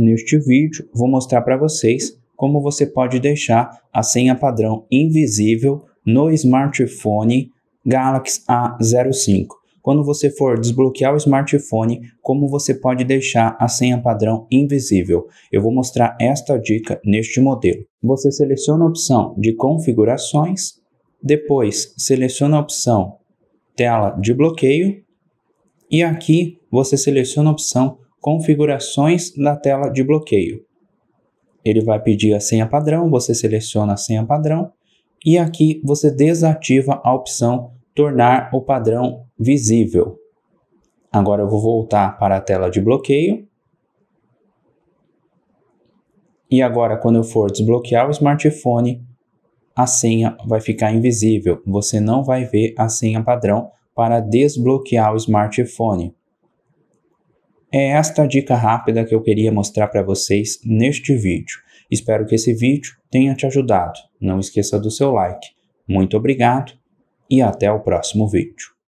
Neste vídeo, vou mostrar para vocês como você pode deixar a senha padrão invisível no smartphone Galaxy A05. Quando você for desbloquear o smartphone, como você pode deixar a senha padrão invisível? Eu vou mostrar esta dica neste modelo. Você seleciona a opção de configurações, depois seleciona a opção tela de bloqueio e aqui você seleciona a opção configurações da tela de bloqueio. Ele vai pedir a senha padrão, você seleciona a senha padrão e aqui você desativa a opção tornar o padrão visível. Agora eu vou voltar para a tela de bloqueio. E agora quando eu for desbloquear o smartphone, a senha vai ficar invisível. Você não vai ver a senha padrão para desbloquear o smartphone. É esta dica rápida que eu queria mostrar para vocês neste vídeo. Espero que esse vídeo tenha te ajudado. Não esqueça do seu like. Muito obrigado e até o próximo vídeo.